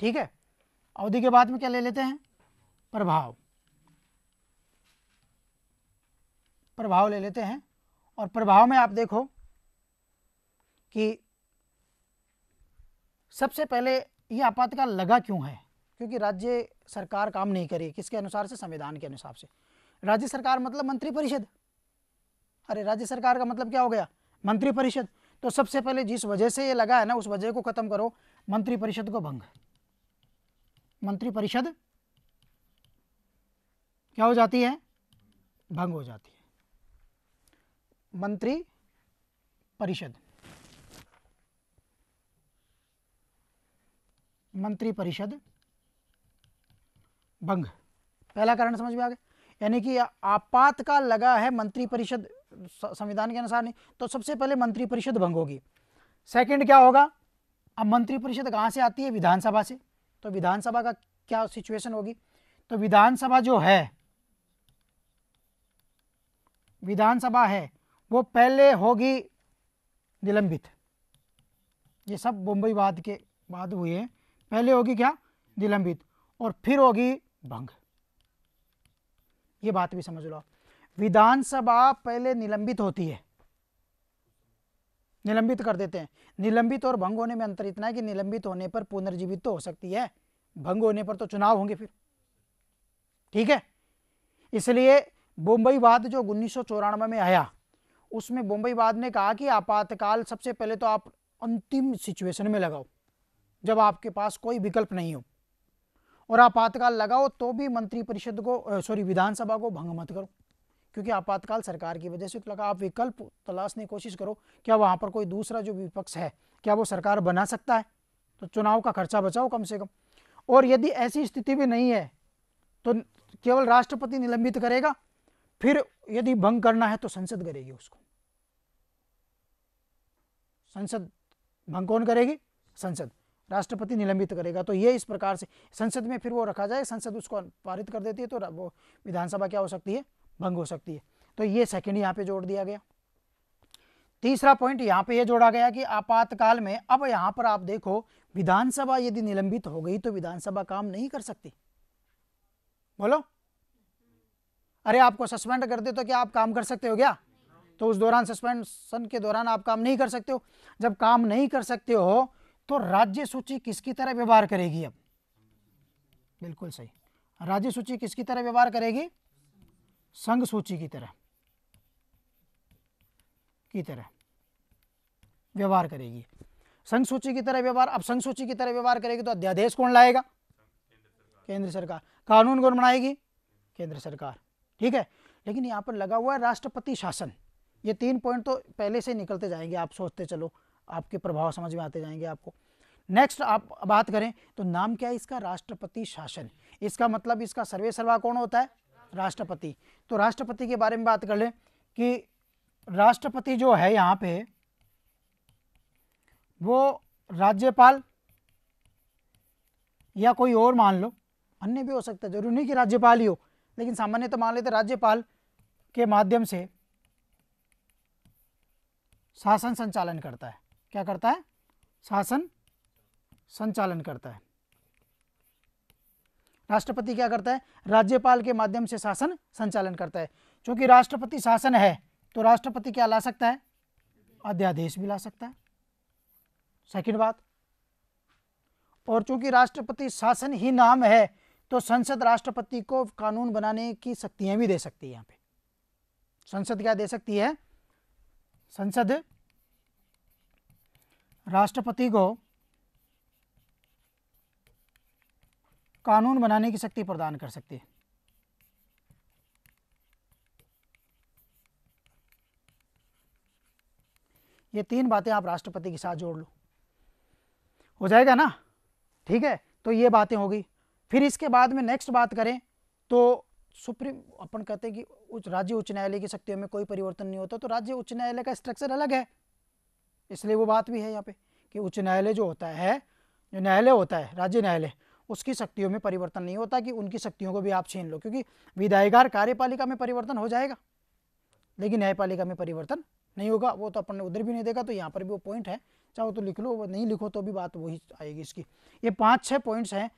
ठीक है अवधि के बाद में क्या ले लेते हैं प्रभाव प्रभाव ले लेते हैं और प्रभाव में आप देखो कि सबसे पहले यह आपातकाल लगा क्यों है क्योंकि राज्य सरकार काम नहीं करी किसके अनुसार से संविधान के अनुसार से राज्य सरकार मतलब मंत्री परिषद अरे राज्य सरकार का मतलब क्या हो गया मंत्री परिषद तो सबसे पहले जिस वजह से ये लगा है ना उस वजह को खत्म करो मंत्रिपरिषद को भंग मंत्रिपरिषद क्या हो जाती है भंग हो जाती है मंत्री परिषद मंत्री परिषद भंग पहला कारण समझ में आ गया यानी कि आपातकाल लगा है मंत्री परिषद संविधान के अनुसार नहीं तो सबसे पहले मंत्री परिषद भंग होगी सेकंड क्या होगा अब मंत्री परिषद कहां से आती है विधानसभा से तो विधानसभा का क्या सिचुएशन होगी तो विधानसभा जो है विधानसभा है वो पहले होगी निलंबित ये सब बम्बई वाद के बाद हुए हैं पहले होगी क्या निलंबित और फिर होगी भंग ये बात भी समझ लो विधानसभा पहले निलंबित होती है निलंबित कर देते हैं निलंबित और भंग होने में अंतर इतना है कि निलंबित होने पर पुनर्जीवित तो हो सकती है भंग होने पर तो चुनाव होंगे फिर ठीक है इसलिए बोम्बई वाद जो उन्नीस में आया उसमें बोम्बई वाद ने कहा कि आपातकाल सबसे पहले तो आप अंतिम सिचुएशन में लगाओ जब आपके पास कोई विकल्प नहीं हो और आपातकाल लगाओ तो भी मंत्रिपरिषद को सॉरी विधानसभा को भंग मत करो क्योंकि आपातकाल सरकार की वजह से लगा आप विकल्प तलाशने की कोशिश करो क्या वहां पर कोई दूसरा जो विपक्ष है क्या वो सरकार बना सकता है तो चुनाव का खर्चा बचाओ कम से कम और यदि ऐसी स्थिति भी नहीं है तो केवल राष्ट्रपति निलंबित करेगा फिर यदि भंग करना है तो संसद करेगी उसको संसद भंग कौन करेगी संसद राष्ट्रपति निलंबित करेगा तो ये इस प्रकार से संसद में फिर वो रखा जाए संसद उसको पारित कर देती है तो वो विधानसभा क्या हो सकती है भंग हो सकती है तो ये सेकेंड यहाँ पे जोड़ दिया गया तीसरा पॉइंट यहाँ पे ये यह जोड़ा गया कि आपातकाल में अब यहाँ पर आप देखो विधानसभा यदि निलंबित हो गई तो विधानसभा काम नहीं कर सकती बोलो अरे आपको सस्पेंड कर दे तो क्या आप काम कर सकते हो क्या तो उस दौरान सस्पेंशन के दौरान आप काम नहीं कर सकते हो जब काम नहीं कर सकते हो तो राज्य सूची किसकी तरह व्यवहार करेगी अब बिल्कुल सही राज्य सूची किसकी तरह व्यवहार करेगी संघ सूची की तरह की तरह व्यवहार करेगी संघ सूची की तरह व्यवहार अब संघ सूची की तरह व्यवहार करेगी तो अध्यादेश कौन लाएगा केंद्र सरकार कानून कौन बनाएगी केंद्र सरकार ठीक है लेकिन यहाँ पर लगा हुआ है राष्ट्रपति शासन ये तीन पॉइंट तो पहले से निकलते जाएंगे आप सोचते चलो आपके प्रभाव समझ में आते जाएंगे आपको नेक्स्ट आप बात करें तो नाम क्या है इसका राष्ट्रपति शासन इसका मतलब इसका सर्वे सर्वा कौन होता है राष्ट्रपति तो राष्ट्रपति के बारे में बात कर लें कि राष्ट्रपति जो है यहाँ पे वो राज्यपाल या कोई और मान लो अन्य भी हो सकता है जरूरी नहीं कि राज्यपाल ही हो लेकिन सामान्य तो मान लेते राज्यपाल के माध्यम से शासन संचालन करता है क्या करता है शासन संचालन करता है राष्ट्रपति क्या करता है राज्यपाल के माध्यम से शासन संचालन करता है क्योंकि राष्ट्रपति शासन है तो राष्ट्रपति क्या ला सकता है अध्यादेश भी ला सकता है सेकंड बात और चूंकि राष्ट्रपति शासन ही नाम है तो संसद राष्ट्रपति को कानून बनाने की शक्तियां भी दे सकती है यहां पे संसद क्या दे सकती है संसद राष्ट्रपति को कानून बनाने की शक्ति प्रदान कर सकती है ये तीन बातें आप राष्ट्रपति के साथ जोड़ लो हो जाएगा ना ठीक है तो ये बातें होगी फिर इसके बाद में नेक्स्ट बात करें तो सुप्रीम अपन कहते हैं कि उच, राज्य उच्च न्यायालय की शक्तियों में कोई परिवर्तन नहीं होता तो राज्य उच्च न्यायालय का स्ट्रक्चर अलग है इसलिए वो बात भी है यहाँ पे कि उच्च न्यायालय जो होता है जो न्यायालय होता है राज्य न्यायालय उसकी शक्तियों में परिवर्तन नहीं होता कि उनकी शक्तियों को भी आप छीन लो क्योंकि विधायकार कार्यपालिका में परिवर्तन हो जाएगा लेकिन न्यायपालिका में परिवर्तन नहीं होगा वो तो अपन ने उधर भी नहीं देखा तो यहाँ पर भी वो पॉइंट है चाहो तो लिख लो नहीं लिखो तो भी बात वही आएगी इसकी ये पाँच छः पॉइंट्स हैं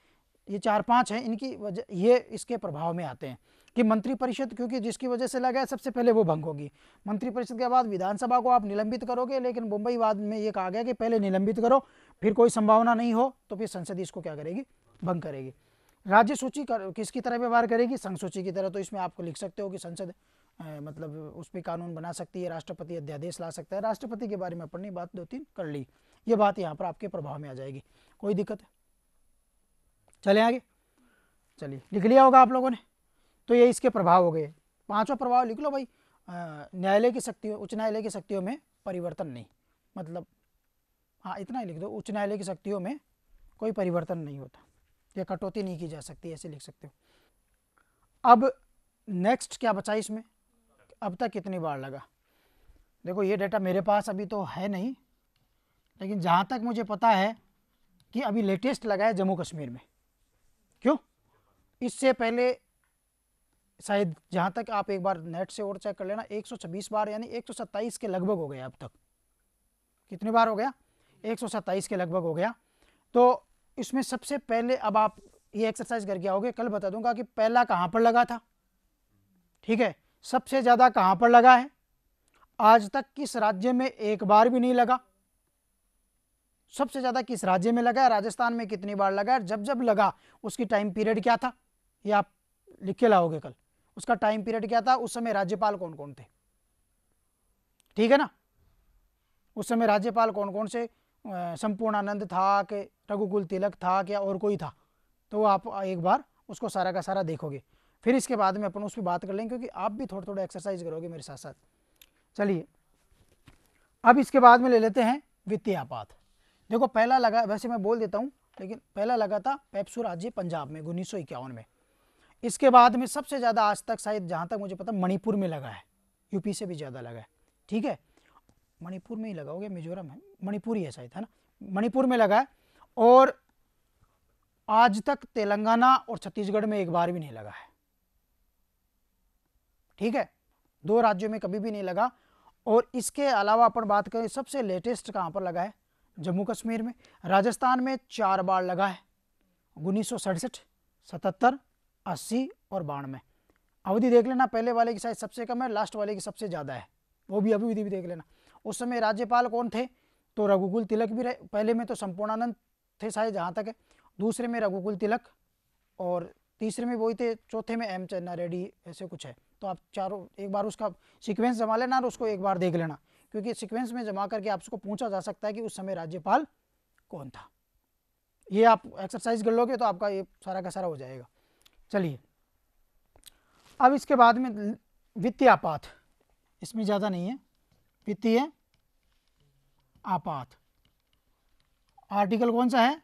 ये चार पाँच हैं इनकी वजह ये इसके प्रभाव में आते हैं कि मंत्रिपरिषद क्योंकि जिसकी वजह से लगा है सबसे पहले वो भंग होगी मंत्रिपरिषद के बाद विधानसभा को आप निलंबित करोगे लेकिन मुंबई बाद में ये कहा गया कि पहले निलंबित करो फिर कोई संभावना नहीं हो तो फिर संसद इसको क्या करेगी भंग करेगी राज्य सूची कर, किसकी तरह व्यवहार करेगी संघ सूची की तरह तो इसमें आपको लिख सकते हो कि संसद मतलब उस पर कानून बना सकती है राष्ट्रपति अध्यादेश ला सकता है राष्ट्रपति के बारे में अपनी बात दो तीन कर ली ये बात यहाँ पर आपके प्रभाव में आ जाएगी कोई दिक्कत है चले आगे चलिए लिख लिया होगा आप लोगों ने तो ये इसके प्रभाव हो गए पांचवा प्रभाव लिख लो भाई न्यायालय की शक्तियों उच्च न्यायालय की शक्तियों में परिवर्तन नहीं मतलब हाँ इतना ही लिख दो उच्च न्यायालय की शक्तियों में कोई परिवर्तन नहीं होता या कटौती नहीं की जा सकती ऐसे लिख सकते हो अब नेक्स्ट क्या बचा इसमें अब तक कितनी बार लगा देखो ये डाटा मेरे पास अभी तो है नहीं लेकिन जहाँ तक मुझे पता है कि अभी लेटेस्ट लगा है जम्मू कश्मीर में क्यों इससे पहले शायद जहाँ तक आप एक बार नेट से और चेक कर लेना 126 बार यानी 127 के लगभग हो गया अब तक कितने बार हो गया 127 के लगभग हो गया तो इसमें सबसे पहले अब आप ये एक्सरसाइज करके आओगे कल बता दूंगा कि पहला कहां पर लगा था ठीक है सबसे ज़्यादा कहां पर लगा है आज तक किस राज्य में एक बार भी नहीं लगा सबसे ज़्यादा किस राज्य में लगा है राजस्थान में कितनी बार लगा है जब जब लगा उसकी टाइम पीरियड क्या था ये आप लिख के लाओगे कल उसका टाइम पीरियड क्या था उस समय राज्यपाल कौन कौन थे ठीक है ना उस समय राज्यपाल कौन कौन से संपूर्णानंद था कि रघुकुल तिलक था क्या और कोई था तो आप एक बार उसको सारा का सारा देखोगे फिर इसके बाद में अपन उस पर बात कर लेंगे क्योंकि आप भी थोड़ा थोड़ा एक्सरसाइज करोगे मेरे साथ साथ चलिए अब इसके बाद में ले लेते हैं वित्तीय आपात देखो पहला लगा वैसे मैं बोल देता हूँ लेकिन पहला लगा था पैप्सू राज्य पंजाब में उन्नीस में इसके बाद में सबसे ज़्यादा आज तक शायद जहाँ तक मुझे पता मणिपुर में लगा है यूपी से भी ज़्यादा लगा है ठीक है मणिपुर में ही लगाओगे मिजोरम है मणिपुर ही है शायद है ना मणिपुर में लगा है और आज तक तेलंगाना और छत्तीसगढ़ में एक बार भी नहीं लगा है ठीक है दो राज्यों में कभी भी नहीं लगा और इसके अलावा अपन बात करें सबसे लेटेस्ट कहाँ पर लगा है जम्मू कश्मीर में राजस्थान में चार बार लगा है उन्नीस सौ सड़सठ सतहत्तर अस्सी और बानवे अवधि देख लेना पहले वाले की साइज सबसे कम है लास्ट वाले की सबसे ज़्यादा है वो भी अभी विधि भी देख लेना उस समय राज्यपाल कौन थे तो रघुकुल तिलक भी रहे पहले में तो संपूर्णानंद थे शायद जहाँ तक है दूसरे में रघुकुल तिलक और तीसरे में वही थे चौथे में एम चन्ना रेड्डी ऐसे कुछ है तो आप चारों एक बार उसका सिक्वेंस जमा लेना और उसको एक बार देख लेना क्योंकि सिक्वेंस में जमा करके आपको पूछा जा सकता है कि उस समय राज्यपाल कौन था ये आप एक्सरसाइज कर लोगे तो आपका ये सारा का सारा हो जाएगा चलिए अब इसके बाद में वित्तीय आपात इसमें ज़्यादा नहीं है वित्तीय आपात आर्टिकल कौन सा है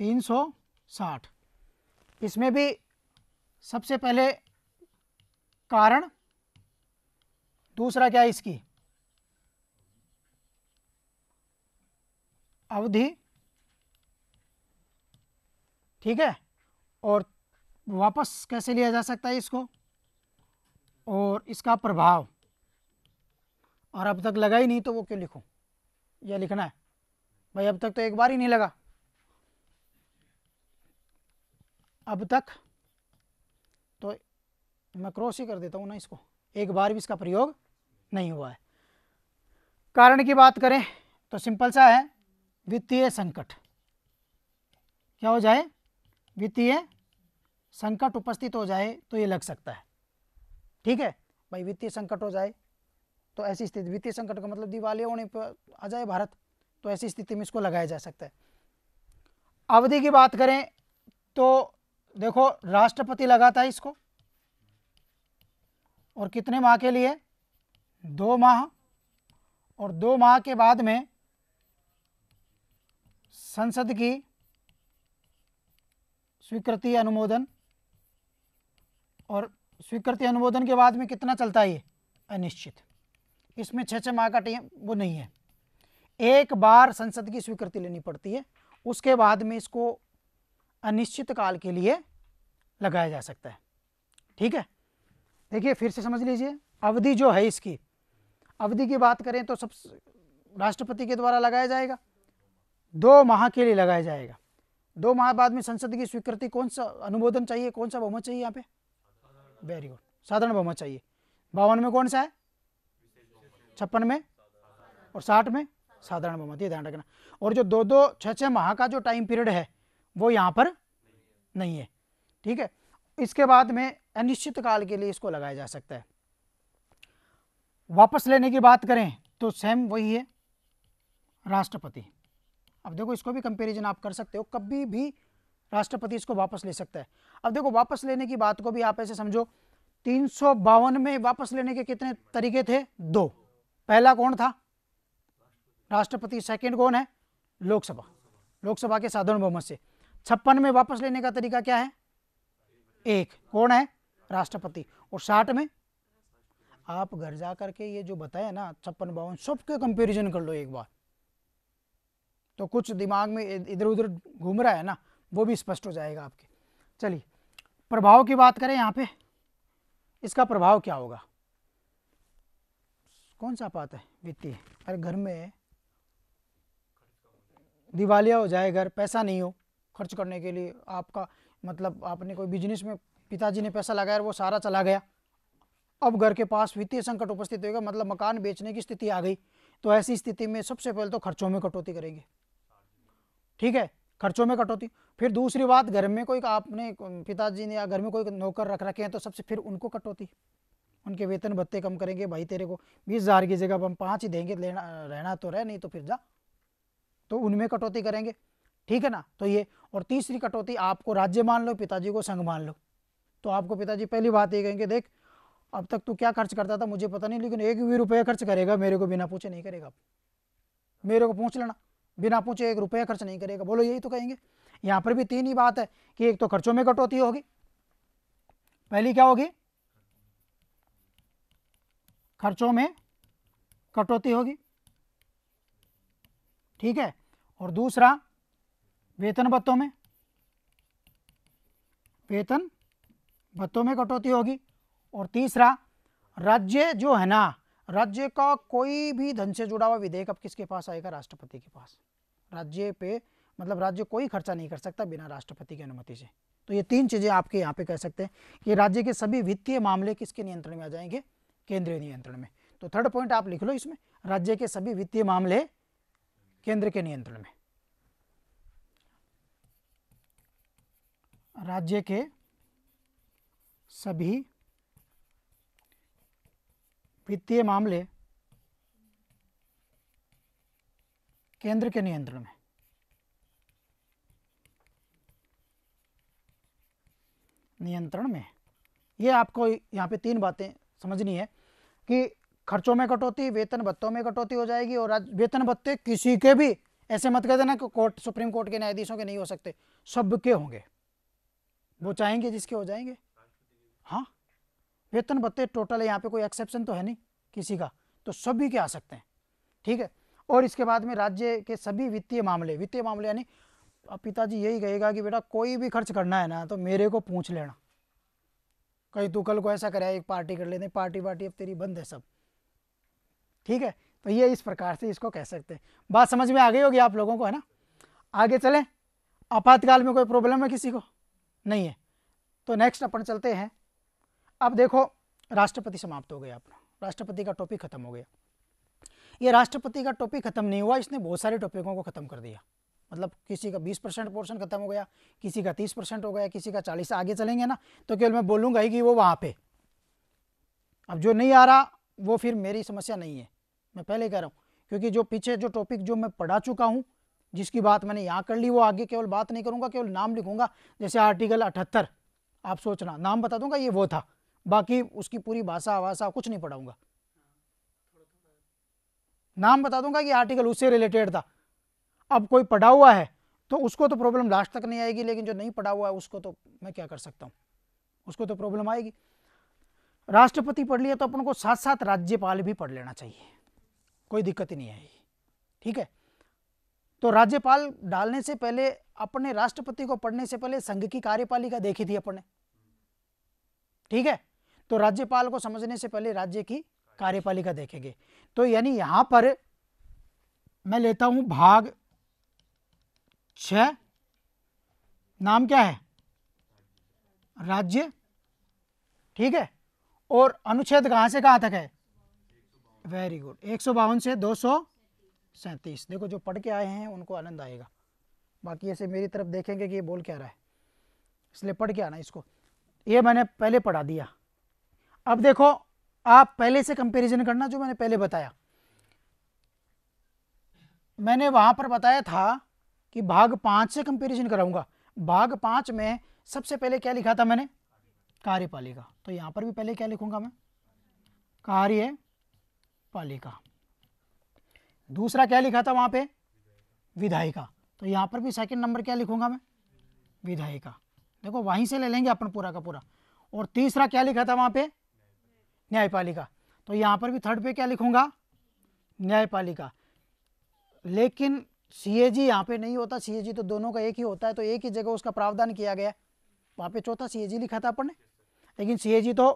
360 इसमें भी सबसे पहले कारण दूसरा क्या है इसकी अवधि ठीक है और वापस कैसे लिया जा सकता है इसको और इसका प्रभाव और अब तक लगा ही नहीं तो वो क्यों लिखूँ यह लिखना है भाई अब तक तो एक बार ही नहीं लगा अब तक तो मैं क्रॉस ही कर देता हूँ ना इसको एक बार भी इसका प्रयोग नहीं हुआ है कारण की बात करें तो सिंपल सा है वित्तीय संकट क्या हो जाए वित्तीय संकट उपस्थित हो जाए तो ये लग सकता है ठीक है भाई वित्तीय संकट हो जाए तो ऐसी स्थिति वित्तीय संकट का मतलब दिवाली होने पर आ जाए भारत तो ऐसी स्थिति में इसको लगाया जा सकता है अवधि की बात करें तो देखो राष्ट्रपति लगाता है इसको और कितने माह के लिए दो माह और दो माह के बाद में संसद की स्वीकृति अनुमोदन और स्वीकृति अनुमोदन के बाद में कितना चलता है ये अनिश्चित इसमें छः छः माह का टाइम वो नहीं है एक बार संसद की स्वीकृति लेनी पड़ती है उसके बाद में इसको अनिश्चित काल के लिए लगाया जा सकता है ठीक है देखिए फिर से समझ लीजिए अवधि जो है इसकी अवधि की बात करें तो सब राष्ट्रपति के द्वारा लगाया जाएगा दो माह के लिए लगाया जाएगा दो माह बाद में संसद की स्वीकृति कौन सा अनुमोदन चाहिए कौन सा बहुमत चाहिए यहाँ पे वेरी गुड साधारण बहुमत चाहिए बावन में कौन सा है छप्पन में और साठ में साधारण बहुमत ये ध्यान रखना और जो दो दो छः छः माह का जो टाइम पीरियड है वो यहाँ पर नहीं है ठीक है इसके बाद में अनिश्चित काल के लिए इसको लगाया जा सकता है वापस लेने की बात करें तो सेम वही है राष्ट्रपति अब देखो इसको भी कंपेरिजन आप कर सकते हो कभी भी राष्ट्रपति इसको वापस ले सकता है अब देखो वापस लेने की बात को भी आप ऐसे समझो तीन में वापस लेने के कितने तरीके थे दो पहला कौन था राष्ट्रपति सेकंड कौन है लोकसभा लोकसभा के साधारण बहुमत से छप्पन में वापस लेने का तरीका क्या है एक कौन है राष्ट्रपति और साठ में आप घर जा करके ये जो बताया ना छप्पन बावन सबके कंपेरिजन कर लो एक बार तो कुछ दिमाग में इधर उधर घूम रहा है ना वो भी स्पष्ट हो जाएगा आपके चलिए प्रभाव की बात करें यहाँ पे इसका प्रभाव क्या होगा कौन सा पाता है वित्तीय अरे घर में दिवालिया हो जाए घर पैसा नहीं हो खर्च करने के लिए आपका मतलब आपने कोई बिजनेस में पिताजी ने पैसा लगाया और वो सारा चला गया अब घर के पास वित्तीय संकट उपस्थित होगा मतलब मकान बेचने की स्थिति आ गई तो ऐसी स्थिति में सबसे पहले तो खर्चों में कटौती करेंगे ठीक है खर्चों में कटौती फिर दूसरी बात घर में कोई आपने पिताजी ने या घर में कोई नौकर रख रखे हैं तो सबसे फिर उनको कटौती उनके वेतन भत्ते कम करेंगे भाई तेरे को बीस हज़ार की जगह हम पाँच ही देंगे लेना रहना तो रहे नहीं तो फिर जा तो उनमें कटौती करेंगे ठीक है ना तो ये और तीसरी कटौती आपको राज्य मान लो पिताजी को संघ मान लो तो आपको पिताजी पहली बात ये कहेंगे देख अब तक तू क्या खर्च करता था मुझे पता नहीं लेकिन एक भी रुपया खर्च करेगा मेरे को बिना पूछे नहीं करेगा मेरे को पूछ लेना बिना पूछे एक रुपया खर्च नहीं करेगा बोलो यही तो कहेंगे यहाँ पर भी तीन ही बात है कि एक तो खर्चों में कटौती होगी पहली क्या होगी खर्चों में कटौती होगी ठीक है और दूसरा वेतन भत्तों में वेतन भत्तों में कटौती होगी और तीसरा राज्य जो है ना राज्य का कोई भी धन से जुड़ा हुआ विधेयक अब किसके पास आएगा राष्ट्रपति के पास राज्य पे मतलब राज्य कोई खर्चा नहीं कर सकता बिना राष्ट्रपति की अनुमति से तो ये तीन चीज़ें आपके यहाँ पे कह सकते हैं कि राज्य के सभी वित्तीय मामले किसके नियंत्रण में आ जाएंगे केंद्रीय नियंत्रण में तो थर्ड पॉइंट आप लिख लो इसमें राज्य के सभी वित्तीय मामले केंद्र के नियंत्रण में राज्य के सभी वित्तीय मामले केंद्र के नियंत्रण में नियंत्रण में ये आपको यहां पे तीन बातें समझनी है कि खर्चों में कटौती वेतन भत्तों में कटौती हो जाएगी और वेतन भत्ते किसी के भी ऐसे मत कह देना कि कोर्ट सुप्रीम कोर्ट के न्यायाधीशों के नहीं हो सकते सबके होंगे वो चाहेंगे जिसके हो जाएंगे हाँ वेतन भत्ते टोटल यहाँ पे कोई एक्सेप्शन तो है नहीं किसी का तो सभी के आ सकते हैं ठीक है और इसके बाद में राज्य के सभी वित्तीय मामले वित्तीय मामले यानी पिताजी यही कहेगा कि बेटा कोई भी खर्च करना है ना तो मेरे को पूछ लेना कहीं तू कल को ऐसा कराया एक पार्टी कर लेते पार्टी वार्टी अब तेरी बंद है सब ठीक है तो ये इस प्रकार से इसको कह सकते हैं बात समझ में आ गई होगी आप लोगों को है ना आगे चलें आपातकाल में कोई प्रॉब्लम है किसी को नहीं है तो नेक्स्ट अपन चलते हैं अब देखो राष्ट्रपति समाप्त हो गया अपना राष्ट्रपति का टॉपिक खत्म हो गया ये राष्ट्रपति का टॉपिक खत्म नहीं हुआ इसने बहुत सारे टॉपिकों को खत्म कर दिया मतलब किसी का 20 परसेंट पोर्शन खत्म हो गया किसी का 30 परसेंट हो गया किसी का 40 आगे चलेंगे ना तो केवल मैं बोलूंगा ही कि वो वहाँ पे अब जो नहीं आ रहा वो फिर मेरी समस्या नहीं है मैं पहले कह रहा हूँ क्योंकि जो पीछे जो टॉपिक जो मैं पढ़ा चुका हूँ जिसकी बात मैंने यहाँ कर ली वो आगे केवल बात नहीं करूँगा केवल नाम लिखूंगा जैसे आर्टिकल अठहत्तर आप सोचना नाम बता दूंगा ये वो था बाकी उसकी पूरी भाषा वाषा कुछ नहीं पढ़ाऊंगा नाम बता दूंगा कि आर्टिकल उससे रिलेटेड था अब कोई पढ़ा हुआ है तो उसको तो प्रॉब्लम लास्ट तक नहीं आएगी लेकिन जो नहीं पढ़ा हुआ है उसको तो मैं क्या कर सकता हूँ उसको तो प्रॉब्लम आएगी राष्ट्रपति पढ़ लिया तो अपन को साथ साथ राज्यपाल भी पढ़ लेना चाहिए कोई दिक्कत ही नहीं आएगी ठीक है तो राज्यपाल डालने से पहले अपने राष्ट्रपति को पढ़ने से पहले संघ की कार्यपालिका देखी थी अपने ठीक है तो राज्यपाल को समझने से पहले राज्य की कार्यपालिका देखेंगे तो यानी यहां पर मैं लेता हूं भाग छ नाम क्या है राज्य ठीक है और अनुच्छेद कहां से कहां तक है वेरी गुड एक सौ बावन से दो सौ सैंतीस देखो जो पढ़ के आए हैं उनको आनंद आएगा बाकी ऐसे मेरी तरफ देखेंगे कि ये बोल क्या रहा है इसलिए पढ़ के आना इसको ये मैंने पहले पढ़ा दिया अब देखो आप पहले से कंपैरिजन करना जो मैंने पहले बताया मैंने वहां पर बताया था कि भाग पांच से कंपेरिजन कराऊंगा भाग पांच में सबसे पहले क्या लिखा था मैंने कार्यपालिका तो यहां पर भी पहले क्या लिखूंगा मैं कार्यपालिका दूसरा क्या लिखा था वहां पे विधायिका तो यहां पर भी सेकंड नंबर क्या लिखूंगा मैं विधायिका देखो वहीं से ले लेंगे अपन पूरा का पूरा और तीसरा क्या लिखा था वहां पे न्यायपालिका तो यहां पर भी थर्ड पे क्या लिखूंगा न्यायपालिका लेकिन सी ए जी यहाँ पे नहीं होता सी ए जी तो दोनों का एक ही होता है तो एक ही जगह उसका प्रावधान किया गया वहाँ पे चौथा सी ए जी लिखा था अपने लेकिन सी ए जी तो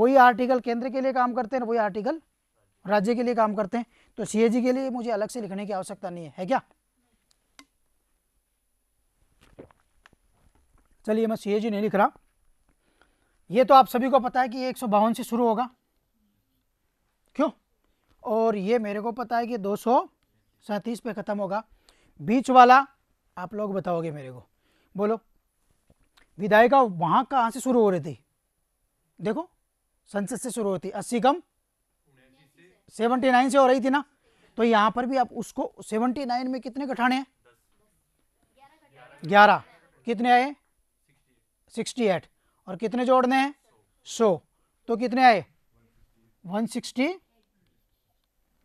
वही आर्टिकल केंद्र के लिए काम करते हैं वही आर्टिकल राज्य के लिए काम करते हैं तो सी के लिए मुझे अलग से लिखने की आवश्यकता नहीं है, है क्या चलिए मैं सी नहीं लिख रहा ये तो आप सभी को पता है कि एक सौ से शुरू होगा क्यों और ये मेरे को पता है कि दो सौ सैंतीस पे ख़त्म होगा बीच वाला आप लोग बताओगे मेरे को बोलो विधायिका वहां कहां से शुरू हो रही थी देखो संसद से शुरू होती अस्सी कम सेवनटी नाइन से हो रही थी ना तो यहां पर भी आप उसको सेवनटी नाइन में कितने कठाने हैं ग्यारह कितने आए सिक्सटी एट और कितने जोड़ने हैं सो तो कितने आए वन सिक्सटी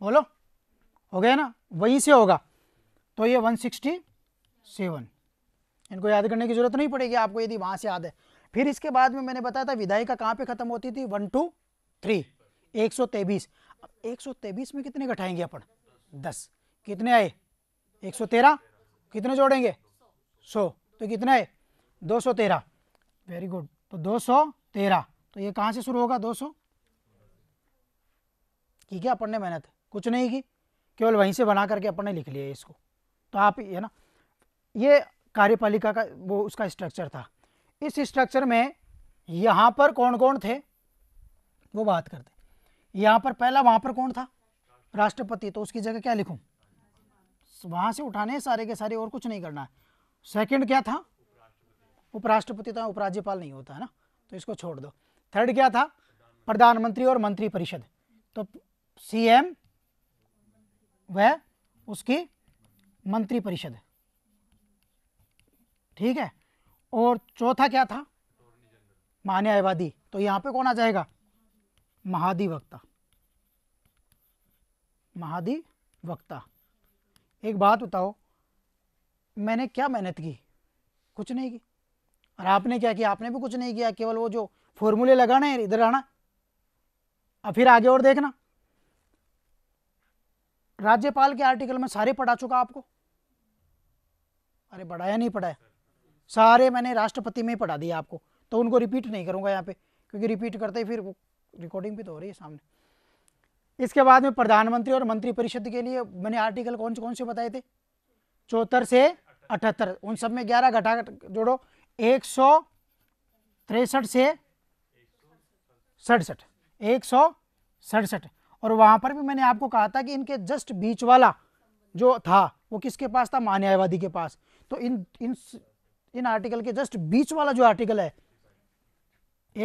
बोलो हो गया ना वहीं से होगा तो ये 167 इनको याद करने की जरूरत नहीं पड़ेगी आपको यदि वहां से याद है फिर इसके बाद में मैंने बताया था विधायिका कहाँ पे खत्म होती थी वन टू थ्री एक सौ तेबीस अब एक सौ तेबीस में कितने घटाएंगे अपन दस कितने आए एक सौ तेरह कितने जोड़ेंगे सौ तो कितने आए दो सौ तेरह वेरी गुड तो दो सौ तेरह तो ये कहाँ से शुरू होगा दो सौ की क्या अपन ने मेहनत कुछ नहीं की केवल वहीं से बना करके अपन ने लिख लिया इसको तो आप है ना ये कार्यपालिका का वो उसका स्ट्रक्चर था इस स्ट्रक्चर में यहाँ पर कौन कौन थे वो बात करते यहाँ पर पहला वहाँ पर कौन था राष्ट्रपति तो उसकी जगह क्या लिखूँ वहाँ से उठाने सारे के सारे और कुछ नहीं करना है सेकेंड क्या था उपराष्ट्रपति तो उपराज्यपाल नहीं होता है ना तो इसको छोड़ दो थर्ड क्या था प्रधानमंत्री और मंत्री परिषद तो सीएम वह उसकी मंत्रिपरिषद ठीक है और चौथा क्या था महान्यायवादी तो यहां पे कौन आ जाएगा महाधिवक्ता महाधिवक्ता एक बात बताओ मैंने क्या मेहनत की कुछ नहीं की और आपने क्या किया आपने भी कुछ नहीं किया केवल वो जो फॉर्मूले लगाना है इधर आना और फिर आगे और देखना राज्यपाल के आर्टिकल में सारे पढ़ा चुका आपको अरे पढ़ाया नहीं पढ़ाया सारे मैंने राष्ट्रपति में ही पढ़ा दिया आपको तो उनको रिपीट नहीं करूँगा यहाँ पे क्योंकि रिपीट करते ही फिर रिकॉर्डिंग भी तो हो रही है सामने इसके बाद में प्रधानमंत्री और मंत्रिपरिषद के लिए मैंने आर्टिकल कौन से कौन से बताए थे चौहत्तर से अठहत्तर उन सब में ग्यारह घटा जोड़ो एक सौ तिरसठ से सड़सठ एक सौ सड़सठ और वहां पर भी मैंने आपको कहा था कि इनके जस्ट बीच वाला जो था वो किसके पास था मान्यवादी के पास तो इन इन इन आर्टिकल के जस्ट बीच वाला जो आर्टिकल है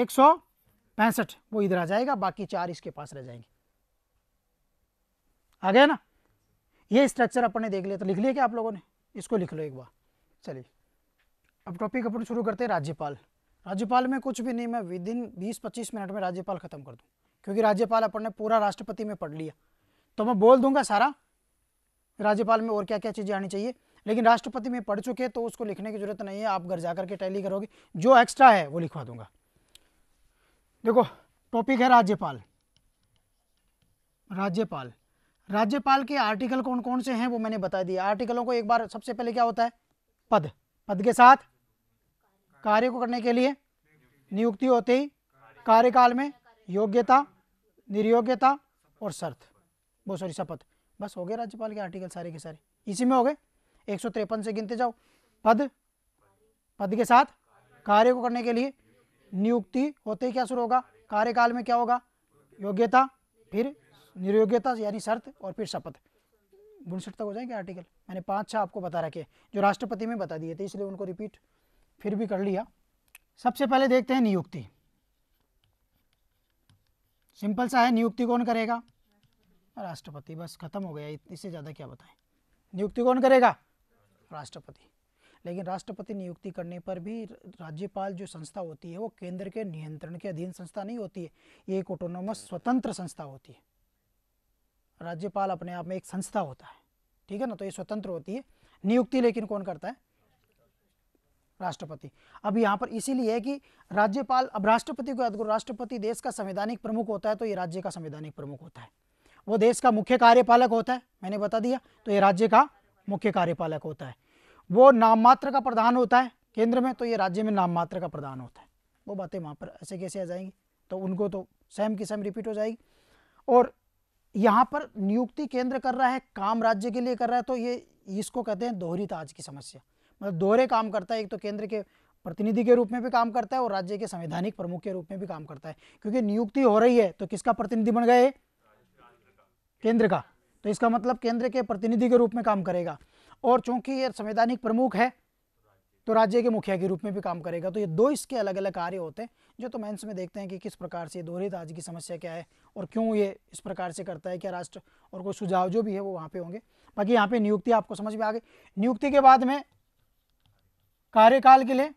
एक सौ पैंसठ वो इधर आ जाएगा बाकी चार इसके पास रह जाएंगे आ गया ना ये स्ट्रक्चर अपन ने देख लिया तो लिख लिया क्या आप लोगों ने इसको लिख लो एक बार चलिए अब टॉपिक अपन शुरू करते हैं राज्यपाल राज्यपाल में कुछ भी नहीं मैं विद इन बीस पच्चीस मिनट में राज्यपाल खत्म कर दूँ क्योंकि राज्यपाल अपन ने पूरा राष्ट्रपति में पढ़ लिया तो मैं बोल दूंगा सारा राज्यपाल में और क्या क्या चीज़ें आनी चाहिए लेकिन राष्ट्रपति में पढ़ चुके तो उसको लिखने की जरूरत नहीं है आप घर जाकर के टैली करोगे जो एक्स्ट्रा है वो लिखवा दूंगा देखो टॉपिक है राज्यपाल राज्यपाल राज्यपाल के आर्टिकल कौन कौन से हैं वो मैंने बता दिया आर्टिकलों को एक बार सबसे पहले क्या होता है पद पद के साथ कार्य को करने के लिए नियुक्ति होते ही कार्यकाल में योग्यता निर्योग्यता और शर्त वो सॉरी शपथ बस हो गए राज्यपाल के आर्टिकल सारे के सारे इसी में हो गए एक सौ तिरपन से गिनते जाओ पद पद के साथ कार्य को करने के लिए नियुक्ति होते ही क्या शुरू होगा कार्यकाल में क्या होगा योग्यता फिर निर्योग्यता यानी शर्त और फिर शपथ उनसठ तक हो जाएंगे आर्टिकल मैंने पाँच छः आपको बता रखे जो राष्ट्रपति में बता दिए थे इसलिए उनको रिपीट फिर भी कर लिया सबसे पहले देखते हैं नियुक्ति सिंपल सा है नियुक्ति कौन करेगा राष्ट्रपति बस खत्म हो गया इससे ज़्यादा क्या बताएं नियुक्ति कौन करेगा राष्ट्रपति लेकिन राष्ट्रपति नियुक्ति करने पर भी राज्यपाल जो संस्था होती है वो केंद्र के नियंत्रण के अधीन संस्था नहीं होती है ये एक ऑटोनोमस स्वतंत्र संस्था होती है राज्यपाल अपने आप में एक संस्था होता है ठीक है ना तो ये स्वतंत्र होती है नियुक्ति लेकिन कौन करता है राष्ट्रपति अब यहाँ पर इसीलिए है कि राज्यपाल अब राष्ट्रपति को याद करो राष्ट्रपति देश का संवैधानिक प्रमुख होता है तो ये राज्य का संवैधानिक प्रमुख होता है वो देश का मुख्य कार्यपालक होता है मैंने बता दिया तो ये राज्य का मुख्य कार्यपालक होता है वो नाम मात्र का प्रधान होता है केंद्र में तो ये राज्य में नाम मात्र का प्रधान होता है वो बातें वहाँ पर ऐसे कैसे आ जाएंगी तो उनको तो सेम की सेम रिपीट हो जाएगी और यहाँ पर नियुक्ति केंद्र कर रहा है काम राज्य के लिए कर रहा है तो ये इसको कहते हैं दोहरी ताज की समस्या मतलब दोहरे काम करता है एक तो केंद्र के प्रतिनिधि के रूप में भी काम करता है और राज्य के संवैधानिक प्रमुख के रूप में भी काम करता है क्योंकि नियुक्ति हो रही है तो किसका प्रतिनिधि बन गए केंद्र का तो इसका मतलब केंद्र के प्रतिनिधि के रूप में काम करेगा और चूंकि ये संवैधानिक प्रमुख है तो राज्य के मुखिया के रूप में भी काम करेगा तो ये दो इसके अलग अलग कार्य होते हैं जो तो मेंस में देखते हैं कि किस प्रकार से दोहरे राज्य की समस्या क्या है और क्यों ये इस प्रकार से करता है क्या राष्ट्र और कोई सुझाव जो भी है वो वहाँ पे होंगे बाकी यहाँ पे नियुक्ति आपको समझ में आ गई नियुक्ति के बाद में कार्यकाल के लिए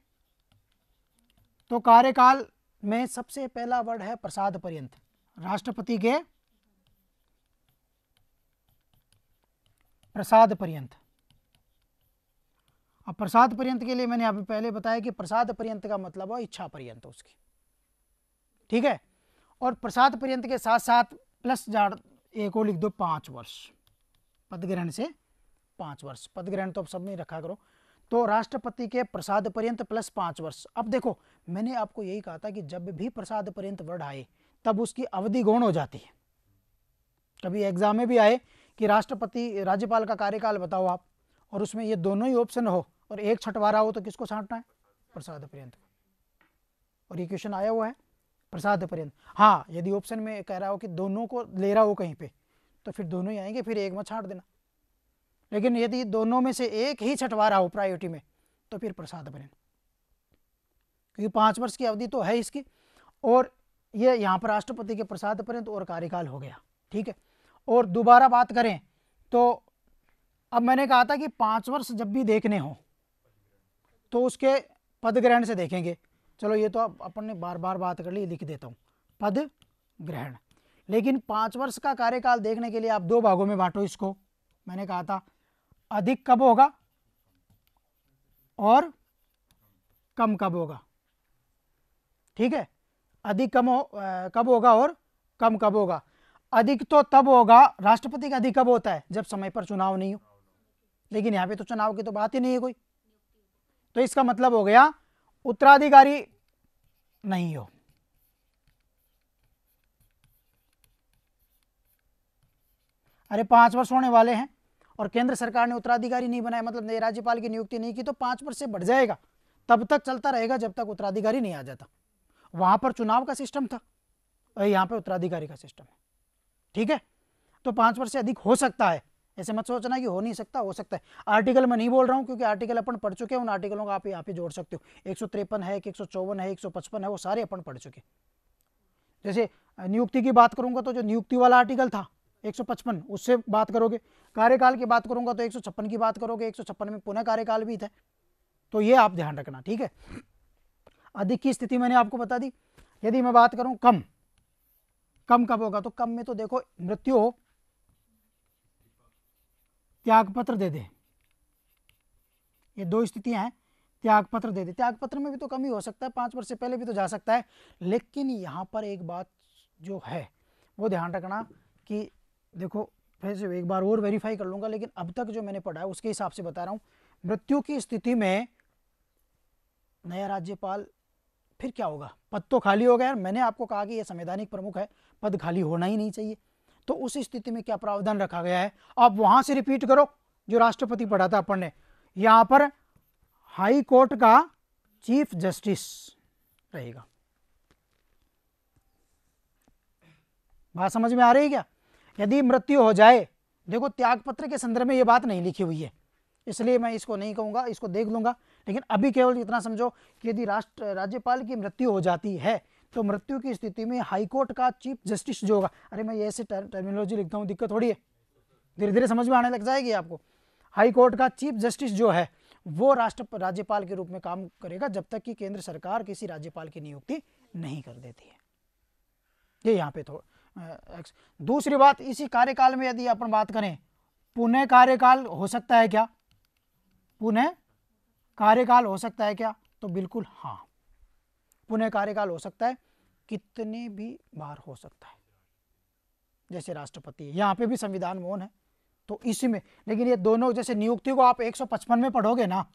तो कार्यकाल में सबसे पहला वर्ड है प्रसाद पर्यंत राष्ट्रपति के प्रसाद पर्यंत अब प्रसाद पर्यंत के लिए मैंने अभी पहले बताया कि प्रसाद पर्यंत का मतलब है इच्छा पर्यंत उसकी ठीक है और प्रसाद पर्यंत के साथ साथ प्लस एक और लिख दो पांच वर्ष पद ग्रहण से पांच वर्ष पद ग्रहण तो अब सब में रखा करो तो राष्ट्रपति के प्रसाद पर्यंत प्लस पांच वर्ष अब देखो मैंने आपको यही कहा था कि जब भी प्रसाद पर्यंत वर्ड आए तब उसकी अवधि गौण हो जाती है कभी एग्जाम में भी आए कि राष्ट्रपति राज्यपाल का कार्यकाल बताओ आप और उसमें ये दोनों ही ऑप्शन हो और एक छठवारा हो तो किसको छाटना है प्रसाद पर्यंत और ये क्वेश्चन आया हुआ है प्रसाद पर्यंत हाँ यदि ऑप्शन में कह रहा हो कि दोनों को ले रहा हो कहीं पे तो फिर दोनों ही आएंगे फिर एक में छाट देना लेकिन यदि दोनों में से एक ही छठवारा हो प्रायोरिटी में तो फिर प्रसाद बने क्योंकि पांच वर्ष की अवधि तो है इसकी और ये यहाँ पर राष्ट्रपति के प्रसाद पर तो और कार्यकाल हो गया ठीक है और दोबारा बात करें तो अब मैंने कहा था कि पांच वर्ष जब भी देखने हो तो उसके पद ग्रहण से देखेंगे चलो ये तो अब अपन ने बार बार बात कर ली लिख देता हूँ पद ग्रहण लेकिन पांच वर्ष का कार्यकाल देखने के लिए आप दो भागों में बांटो इसको मैंने कहा था अधिक कब होगा और कम कब होगा ठीक है अधिक कम हो, कब होगा और कम कब होगा अधिक तो तब होगा राष्ट्रपति का अधिक कब होता है जब समय पर चुनाव नहीं हो लेकिन यहां पे तो चुनाव की तो बात ही नहीं है कोई तो इसका मतलब हो गया उत्तराधिकारी नहीं हो अरे पांच वर्ष होने वाले हैं और केंद्र सरकार ने उत्तराधिकारी नहीं बनाया मतलब राज्यपाल की नियुक्ति नहीं की तो पाँच परसेंट बढ़ जाएगा तब तक चलता रहेगा जब तक उत्तराधिकारी नहीं आ जाता वहां पर चुनाव का सिस्टम था और यहाँ पे उत्तराधिकारी का सिस्टम है ठीक है तो पांच वर्ष से अधिक हो सकता है ऐसे मत सोचना कि हो नहीं सकता हो सकता है आर्टिकल मैं नहीं बोल रहा हूँ क्योंकि आर्टिकल अपन पढ़ चुके हैं उन आर्टिकलों का आप यहाँ पे जोड़ सकते हो एक है एक सौ है एक है वो सारे अपन पढ़ चुके जैसे नियुक्ति की बात करूंगा तो जो नियुक्ति वाला आर्टिकल था 155 उससे बात करोगे कार्यकाल की बात करूंगा तो एक की बात करोगे एक में पुनः कार्यकाल भी था तो ये आप ध्यान रखना ठीक है अधिक की स्थिति मैंने आपको बता दी यदि मैं बात करूं कम कम कब होगा तो कम में तो देखो मृत्यु त्यागपत्र दे दे ये दो स्थितियां हैं त्यागपत्र दे दे त्यागपत्र में भी तो कम ही हो सकता है पांच वर्ष से पहले भी तो जा सकता है लेकिन यहां पर एक बात जो है वो ध्यान रखना कि देखो फिर से एक बार और वेरीफाई कर लूंगा लेकिन अब तक जो मैंने पढ़ा है उसके हिसाब से बता रहा हूँ मृत्यु की स्थिति में नया राज्यपाल फिर क्या होगा पद तो खाली हो गया मैंने आपको कहा कि यह संवैधानिक प्रमुख है पद खाली होना ही नहीं चाहिए तो उस स्थिति में क्या प्रावधान रखा गया है आप वहां से रिपीट करो जो राष्ट्रपति पढ़ा था अपन ने यहां पर हाई कोर्ट का चीफ जस्टिस रहेगा बात समझ में आ रही है क्या यदि मृत्यु हो जाए देखो त्यागपत्र के संदर्भ में ये बात नहीं लिखी हुई है इसलिए मैं इसको नहीं कहूँगा इसको देख लूँगा लेकिन अभी केवल इतना समझो कि यदि राष्ट्र राज्यपाल की मृत्यु हो जाती है तो मृत्यु की स्थिति में हाईकोर्ट का चीफ जस्टिस जो होगा अरे मैं ऐसे टर्मिनोलॉजी लिखता हूँ दिक्कत थोड़ी है धीरे धीरे समझ में आने लग जाएगी आपको हाईकोर्ट का चीफ जस्टिस जो है वो राष्ट्र राज्यपाल के रूप में काम करेगा जब तक कि केंद्र सरकार किसी राज्यपाल की नियुक्ति नहीं कर देती है ये यहाँ पे थोड़ा एक्स दूसरी बात इसी कार्यकाल में यदि अपन बात करें पुनः कार्यकाल हो सकता है क्या पुनः कार्यकाल हो सकता है क्या तो बिल्कुल हाँ पुनः कार्यकाल हो सकता है कितने भी बार हो सकता है जैसे राष्ट्रपति यहाँ पे भी संविधान मोहन है तो इसी में लेकिन ये दोनों जैसे नियुक्ति को आप 155 में पढ़ोगे ना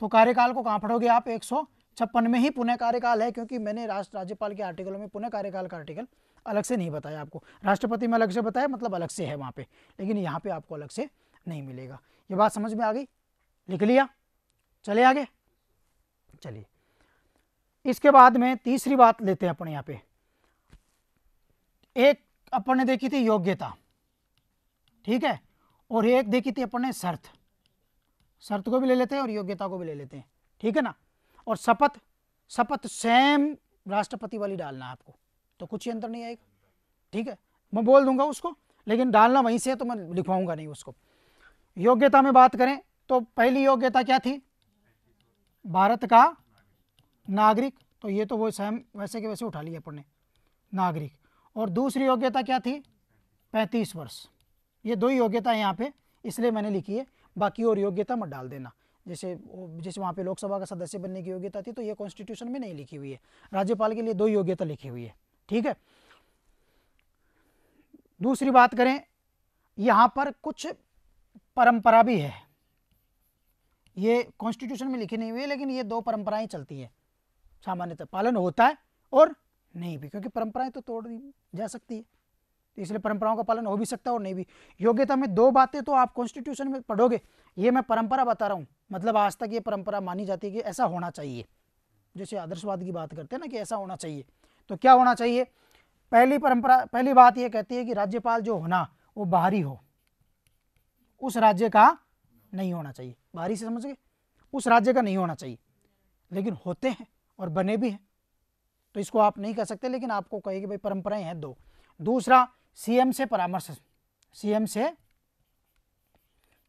तो कार्यकाल को कहाँ पढ़ोगे आप एक में ही पुनः कार्यकाल है क्योंकि मैंने राष्ट्र राज्यपाल के आर्टिकलों में पुनः कार्यकाल का आर्टिकल अलग से नहीं बताया आपको राष्ट्रपति में अलग से बताया मतलब अलग से है वहाँ पे लेकिन यहाँ पे आपको अलग से नहीं मिलेगा ये बात समझ में आ गई लिख लिया चले आगे चलिए इसके बाद में तीसरी बात लेते हैं अपने यहाँ पे एक अपन ने देखी थी योग्यता ठीक है और एक देखी थी अपन ने शर्त शर्त को भी ले लेते हैं और योग्यता को भी ले लेते हैं ठीक है ना और शपथ शपथ सेम राष्ट्रपति वाली डालना है आपको तो कुछ ही अंतर नहीं आएगा ठीक है मैं बोल दूंगा उसको लेकिन डालना वहीं से है तो मैं लिखवाऊंगा नहीं उसको योग्यता में बात करें तो पहली योग्यता क्या थी भारत का नागरिक तो ये तो वो स्वयं वैसे के वैसे उठा लिया अपने नागरिक और दूसरी योग्यता क्या थी पैंतीस वर्ष ये दो ही योग्यता है यहाँ पे इसलिए मैंने लिखी है बाकी और योग्यता मत डाल देना जैसे जैसे वहाँ पे लोकसभा का सदस्य बनने की योग्यता थी तो ये कॉन्स्टिट्यूशन में नहीं लिखी हुई है राज्यपाल के लिए दो योग्यता लिखी हुई है ठीक है दूसरी बात करें यहां पर कुछ परंपरा भी है ये कॉन्स्टिट्यूशन में लिखी नहीं हुई है लेकिन ये दो परंपराएं चलती है सामान्यतः पालन होता है और नहीं भी क्योंकि परंपराएं तो तोड़ दी जा सकती है तो इसलिए परंपराओं का पालन हो भी सकता है और नहीं भी योग्यता में दो बातें तो आप कॉन्स्टिट्यूशन में पढ़ोगे ये मैं परंपरा बता रहा हूँ मतलब आज तक ये परंपरा मानी जाती है कि ऐसा होना चाहिए जैसे आदर्शवाद की बात करते हैं ना कि ऐसा होना चाहिए तो क्या होना चाहिए पहली परंपरा पहली बात यह कहती है कि राज्यपाल जो होना वो बाहरी हो उस राज्य का नहीं होना चाहिए बाहरी से समझ गए उस राज्य का नहीं होना चाहिए लेकिन होते हैं और बने भी हैं तो इसको आप नहीं कह सकते लेकिन आपको कहेगी कि भाई परंपराएं हैं दो दूसरा सीएम से परामर्श सीएम से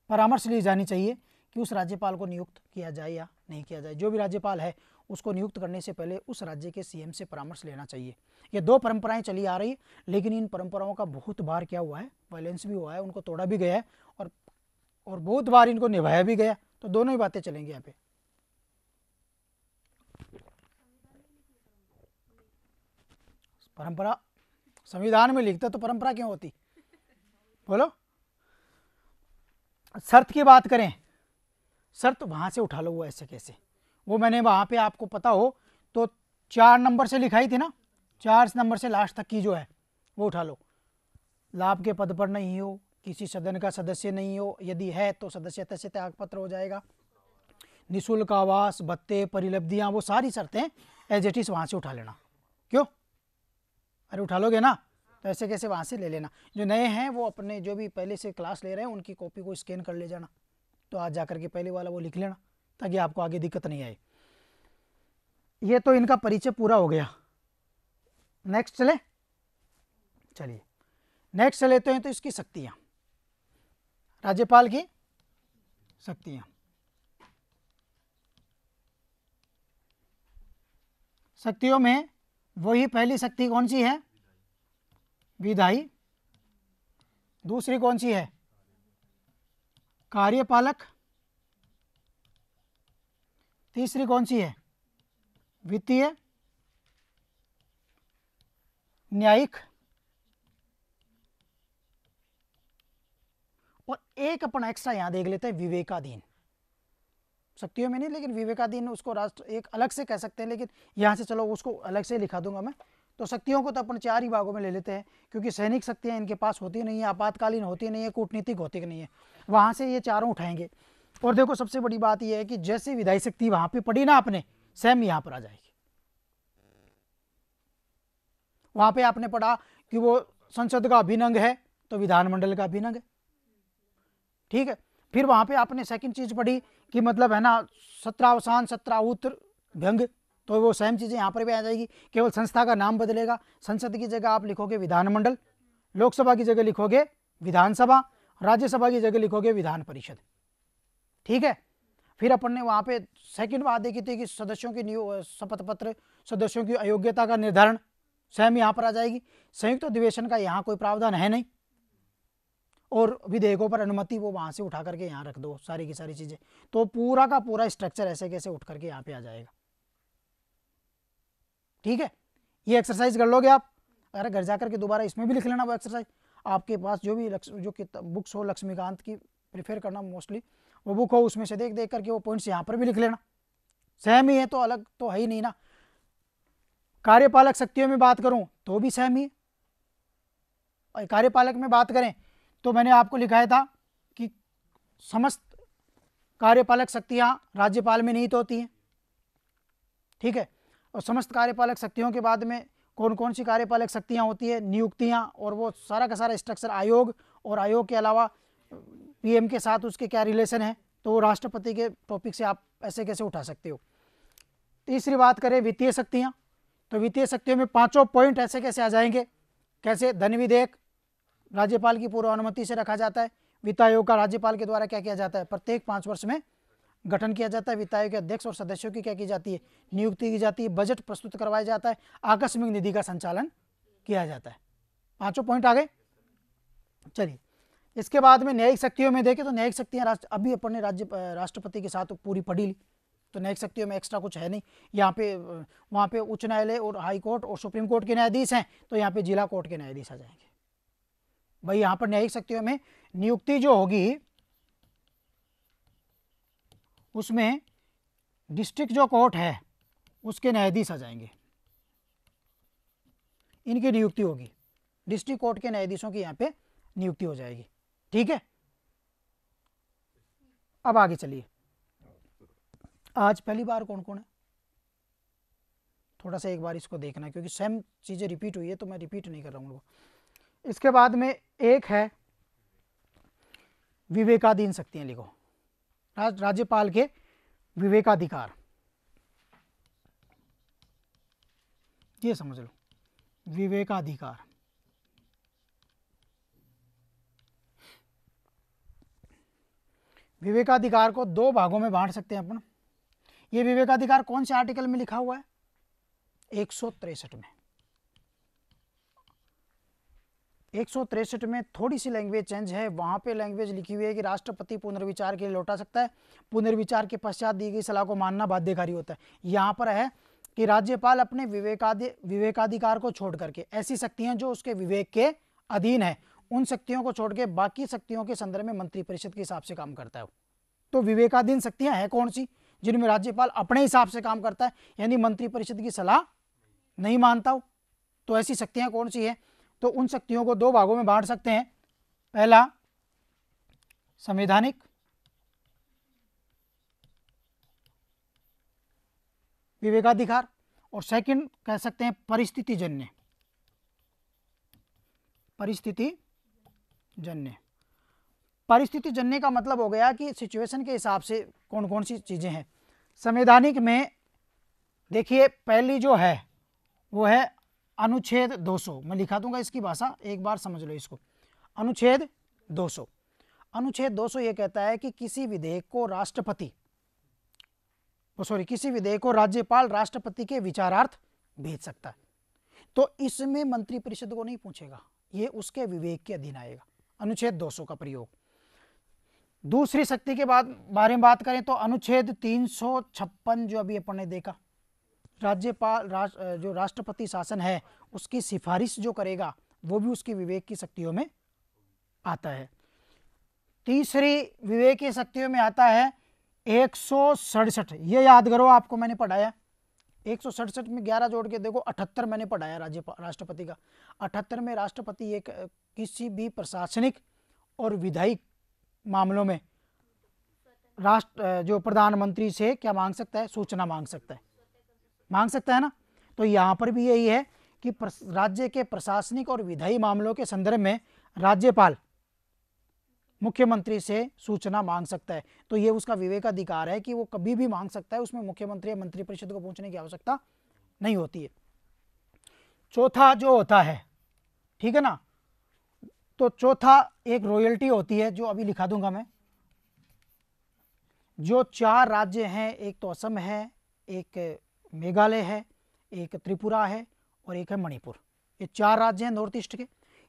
परामर्श ली जानी चाहिए कि उस राज्यपाल को नियुक्त किया जाए या नहीं किया जाए जो भी राज्यपाल है उसको नियुक्त करने से पहले उस राज्य के सीएम से परामर्श लेना चाहिए ये दो परंपराएं चली आ रही लेकिन इन परंपराओं का बहुत बार क्या हुआ है वायलेंस भी हुआ है उनको तोड़ा भी गया है और और बहुत बार इनको निभाया भी गया तो दोनों ही बातें चलेंगी यहाँ पे परंपरा संविधान में लिखता तो परंपरा क्यों होती बोलो शर्त की बात करें सर तो वहाँ से उठा लो वो ऐसे कैसे वो मैंने वहाँ पे आपको पता हो तो चार नंबर से लिखाई थी ना चार नंबर से लास्ट तक की जो है वो उठा लो लाभ के पद पर नहीं हो किसी सदन का सदस्य नहीं हो यदि है तो सदस्यता से त्याग पत्र हो जाएगा निःशुल्क आवास भत्ते परिलब्धियाँ वो सारी शर्तें एज एट इज़ वहाँ से उठा लेना क्यों अरे उठा लोगे ना तो ऐसे कैसे वहाँ से ले लेना जो नए हैं वो अपने जो भी पहले से क्लास ले रहे हैं उनकी कॉपी को स्कैन कर ले जाना तो आज जाकर के पहले वाला वो लिख लेना ताकि आपको आगे दिक्कत नहीं आए ये तो इनका परिचय पूरा हो गया नेक्स्ट चले चलिए नेक्स्ट चले तो हैं तो इसकी शक्तियाँ राज्यपाल की शक्तियाँ शक्तियों में वही पहली शक्ति कौन सी है विधाई दूसरी कौन सी है कार्यपालक तीसरी कौन सी है वित्तीय न्यायिक और एक अपना एक्स्ट्रा यहां देख लेते हैं विवेकाधीन शक्तियों में नहीं लेकिन विवेकाधीन उसको राष्ट्र एक अलग से कह सकते हैं लेकिन यहां से चलो उसको अलग से लिखा दूंगा मैं तो शक्तियों को तो अपन चार ही भागों में ले लेते हैं क्योंकि सैनिक शक्तियाँ इनके पास होती नहीं है आपातकालीन होती नहीं है कूटनीतिक होती नहीं है वहाँ से ये चारों उठाएंगे और देखो सबसे बड़ी बात यह है कि जैसे विधायी शक्ति वहां पर पड़ी ना आपने सेम यहाँ पर आ जाएगी वहां पे आपने पढ़ा कि वो संसद का अभिनंग है तो विधानमंडल का अभिनंग है ठीक है फिर वहां पे आपने सेकंड चीज़ पढ़ी कि मतलब है ना सत्रावसान सत्राउत्र भंग तो वो सेम चीज़ें यहाँ पर भी आ जाएगी केवल संस्था का नाम बदलेगा संसद की जगह आप लिखोगे विधानमंडल लोकसभा की जगह लिखोगे विधानसभा राज्यसभा की जगह लिखोगे विधान परिषद ठीक है फिर अपन ने वहाँ पे सेकंड बात देखी थी कि सदस्यों की नियो शपथ पत्र सदस्यों की अयोग्यता का निर्धारण स्वयं यहाँ पर आ जाएगी संयुक्त तो अधिवेशन का यहाँ कोई प्रावधान है नहीं और विधेयकों पर अनुमति वो वहाँ से उठा करके यहाँ रख दो सारी की सारी चीज़ें तो पूरा का पूरा स्ट्रक्चर ऐसे कैसे उठ करके यहाँ पे आ जाएगा ठीक है ये एक्सरसाइज कर लोगे आप अरे घर जा करके दोबारा इसमें भी लिख लेना वो एक्सरसाइज आपके पास जो भी जो बुक्स हो लक्ष्मीकांत की प्रिफेयर करना मोस्टली वो बुक हो उसमें से देख देख करके वो पॉइंट्स यहाँ पर भी लिख लेना सेम ही है तो अलग तो है ही नहीं ना कार्यपालक शक्तियों में बात करूं तो भी सेम ही और कार्यपालक में बात करें तो मैंने आपको लिखाया था कि समस्त कार्यपालक शक्तियां राज्यपाल में नहीं तो होती हैं ठीक है और समस्त कार्यपालक शक्तियों के बाद में कौन कौन सी कार्यपालक शक्तियाँ होती है नियुक्तियाँ और वो सारा का सारा स्ट्रक्चर आयोग और आयोग के अलावा पीएम के साथ उसके क्या रिलेशन है तो वो राष्ट्रपति के टॉपिक से आप ऐसे कैसे उठा सकते हो तीसरी बात करें वित्तीय शक्तियाँ तो वित्तीय शक्तियों में पाँचों पॉइंट ऐसे कैसे आ जाएंगे कैसे धन विधेयक राज्यपाल की पूर्व अनुमति से रखा जाता है वित्त आयोग का राज्यपाल के द्वारा क्या किया जाता है प्रत्येक पाँच वर्ष में गठन किया जाता है वित्त आयोग के अध्यक्ष और सदस्यों की क्या की जाती है नियुक्ति की जाती है बजट प्रस्तुत करवाया जाता है आकस्मिक निधि का संचालन किया जाता है पांचों पॉइंट आ गए चलिए इसके बाद में न्यायिक शक्तियों में देखें तो न्यायिक शक्तियां अभी अपन ने राज्य राष्ट्रपति के साथ पूरी पढ़ी ली तो न्यायिक शक्तियों में एक्स्ट्रा कुछ है नहीं यहाँ पे वहाँ पे उच्च न्यायालय और हाई कोर्ट और सुप्रीम कोर्ट के न्यायाधीश हैं तो यहाँ पे जिला कोर्ट के न्यायाधीश आ जाएंगे भाई यहाँ पर न्यायिक शक्तियों में नियुक्ति जो होगी उसमें डिस्ट्रिक्ट जो कोर्ट है उसके न्यायाधीश आ जाएंगे इनकी नियुक्ति होगी डिस्ट्रिक्ट कोर्ट के न्यायाधीशों की यहाँ पे नियुक्ति हो जाएगी ठीक है अब आगे चलिए आज पहली बार कौन कौन है थोड़ा सा एक बार इसको देखना क्योंकि सेम चीज़ें रिपीट हुई है तो मैं रिपीट नहीं कर रहा हूँ इसके बाद में एक है विवेकाधीन शक्तियां लिखो राज्यपाल के विवेकाधिकार ये समझ लो विवेकाधिकार विवेकाधिकार को दो भागों में बांट सकते हैं अपन ये विवेकाधिकार कौन से आर्टिकल में लिखा हुआ है एक में एक में थोड़ी सी लैंग्वेज चेंज है वहाँ पे लैंग्वेज लिखी हुई है कि राष्ट्रपति पुनर्विचार के लिए लौटा सकता है पुनर्विचार के पश्चात दी गई सलाह को मानना बाध्यकारी होता है यहाँ पर है कि राज्यपाल अपने विवेकाधि विवेकाधिकार को छोड़ करके ऐसी शक्तियाँ जो उसके विवेक के अधीन है उन शक्तियों को छोड़ के बाकी शक्तियों के संदर्भ में मंत्रिपरिषद के हिसाब से काम करता है तो विवेकाधीन शक्तियाँ हैं कौन सी जिनमें राज्यपाल अपने हिसाब से काम करता है यानी मंत्रिपरिषद की सलाह नहीं मानता हो तो ऐसी शक्तियाँ कौन सी है तो उन शक्तियों को दो भागों में बांट सकते हैं पहला संवैधानिक विवेकाधिकार और सेकंड कह सकते हैं परिस्थिति जन्य परिस्थिति जन्य परिस्थिति जन्य का मतलब हो गया कि सिचुएशन के हिसाब से कौन कौन सी चीज़ें हैं संवैधानिक में देखिए पहली जो है वो है अनुच्छेद 200 मैं लिखा दूंगा इसकी भाषा एक बार समझ लो इसको अनुच्छेद 200 अनुच्छेद 200 यह कहता है कि किसी विधेयक को राष्ट्रपति सॉरी किसी विधेयक को राज्यपाल राष्ट्रपति के विचारार्थ भेज सकता है तो इसमें मंत्रिपरिषद को नहीं पूछेगा ये उसके विवेक के अधीन आएगा अनुच्छेद 200 का प्रयोग दूसरी शक्ति के बाद बारे में बात करें तो अनुच्छेद तीन जो अभी अपन ने देखा राज्यपाल राज, जो राष्ट्रपति शासन है उसकी सिफारिश जो करेगा वो भी उसकी विवेक की शक्तियों में आता है तीसरी विवेक की शक्तियों में आता है एक ये याद करो आपको मैंने पढ़ाया एक में 11 जोड़ के देखो 78 मैंने पढ़ाया राज्यपाल राष्ट्रपति का 78 में राष्ट्रपति एक किसी भी प्रशासनिक और विधायिक मामलों में राष्ट्र जो प्रधानमंत्री से क्या मांग सकता है सूचना मांग सकता है मांग सकता है ना तो यहाँ पर भी यही है कि राज्य के प्रशासनिक और विधायी मामलों के संदर्भ में राज्यपाल मुख्यमंत्री से सूचना मांग सकता है तो ये उसका विवेकाधिकार है कि वो कभी भी मांग सकता है उसमें मुख्यमंत्री या मंत्री परिषद को पहुंचने की आवश्यकता नहीं होती है चौथा जो होता है ठीक है ना तो चौथा एक रॉयल्टी होती है जो अभी लिखा दूंगा मैं जो चार राज्य हैं एक तो असम है एक मेघालय है एक त्रिपुरा है और एक है मणिपुर ये चार राज्य हैं नॉर्थ ईस्ट के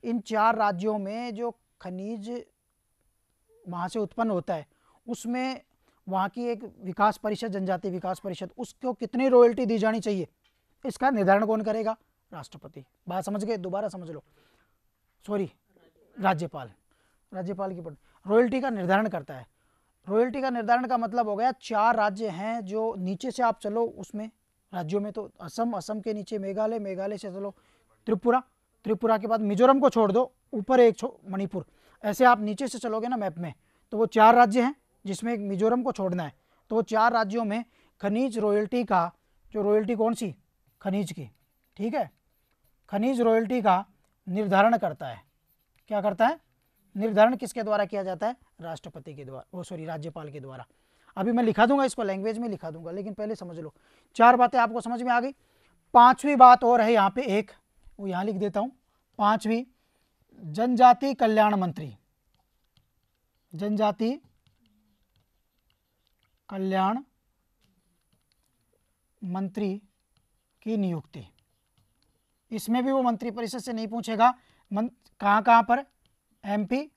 इन चार राज्यों में जो खनिज वहाँ से उत्पन्न होता है उसमें वहाँ की एक विकास परिषद जनजाति विकास परिषद उसको कितनी रॉयल्टी दी जानी चाहिए इसका निर्धारण कौन करेगा राष्ट्रपति बात समझ गए दोबारा समझ लो सॉरी राज्यपाल राज्यपाल की रॉयल्टी का निर्धारण करता है रॉयल्टी का निर्धारण का मतलब हो गया चार राज्य हैं जो नीचे से आप चलो उसमें राज्यों में तो असम असम के नीचे मेघालय मेघालय से चलो त्रिपुरा त्रिपुरा के बाद मिजोरम को छोड़ दो ऊपर एक मणिपुर ऐसे आप नीचे से चलोगे ना मैप में तो वो चार राज्य हैं जिसमें एक मिजोरम को छोड़ना है तो वो चार राज्यों में खनिज रॉयल्टी का जो रॉयल्टी कौन सी खनिज की ठीक है खनिज रॉयल्टी का निर्धारण करता है क्या करता है निर्धारण किसके द्वारा किया जाता है राष्ट्रपति के द्वारा वो सॉरी राज्यपाल के द्वारा अभी मैं लिखा दूंगा इसको लैंग्वेज में लिखा दूंगा लेकिन पहले समझ लो चार बातें आपको समझ में आ गई पांचवी बात और है यहाँ पे एक वो यहाँ लिख देता हूँ पांचवी जनजाति कल्याण मंत्री जनजाति कल्याण मंत्री की नियुक्ति इसमें भी वो मंत्री परिषद से नहीं पूछेगा कहां कहाँ कहाँ पर एमपी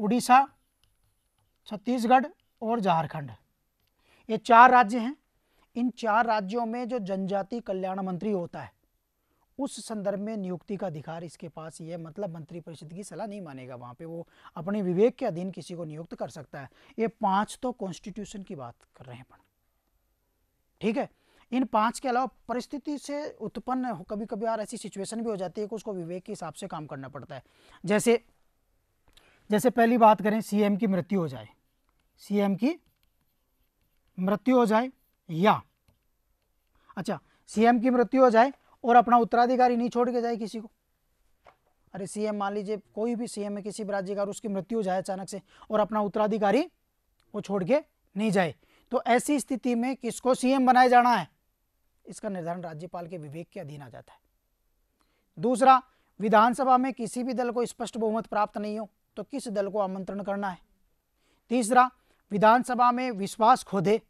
उड़ीसा छत्तीसगढ़ और झारखंड ये चार राज्य हैं इन चार राज्यों में जो जनजाति कल्याण मंत्री होता है उस संदर्भ में नियुक्ति का अधिकार इसके पास ही है मतलब मंत्रिपरिषद की सलाह नहीं मानेगा वहाँ पे वो अपने विवेक के अधीन किसी को नियुक्त कर सकता है ये पांच तो कॉन्स्टिट्यूशन की बात कर रहे हैं ठीक है इन पांच के अलावा परिस्थिति से उत्पन्न कभी कभी यार ऐसी सिचुएशन भी हो जाती है कि उसको विवेक के हिसाब से काम करना पड़ता है जैसे जैसे पहली बात करें सीएम की मृत्यु हो जाए सीएम की मृत्यु हो जाए या अच्छा सीएम की मृत्यु हो जाए और अपना उत्तराधिकारी नहीं छोड़ के जाए किसी को अरे सीएम मान लीजिए कोई भी सीएम है किसी भी राज्य का उसकी मृत्यु हो जाए अचानक से और अपना उत्तराधिकारी वो छोड़ के नहीं जाए तो ऐसी स्थिति में किसको सीएम बनाया जाना है इसका निर्धारण राज्यपाल के विवेक के अधीन आ जाता है दूसरा विधानसभा में किसी भी दल को स्पष्ट बहुमत प्राप्त नहीं हो तो किस दल को आमंत्रण करना है तीसरा विधानसभा में विश्वास खो दे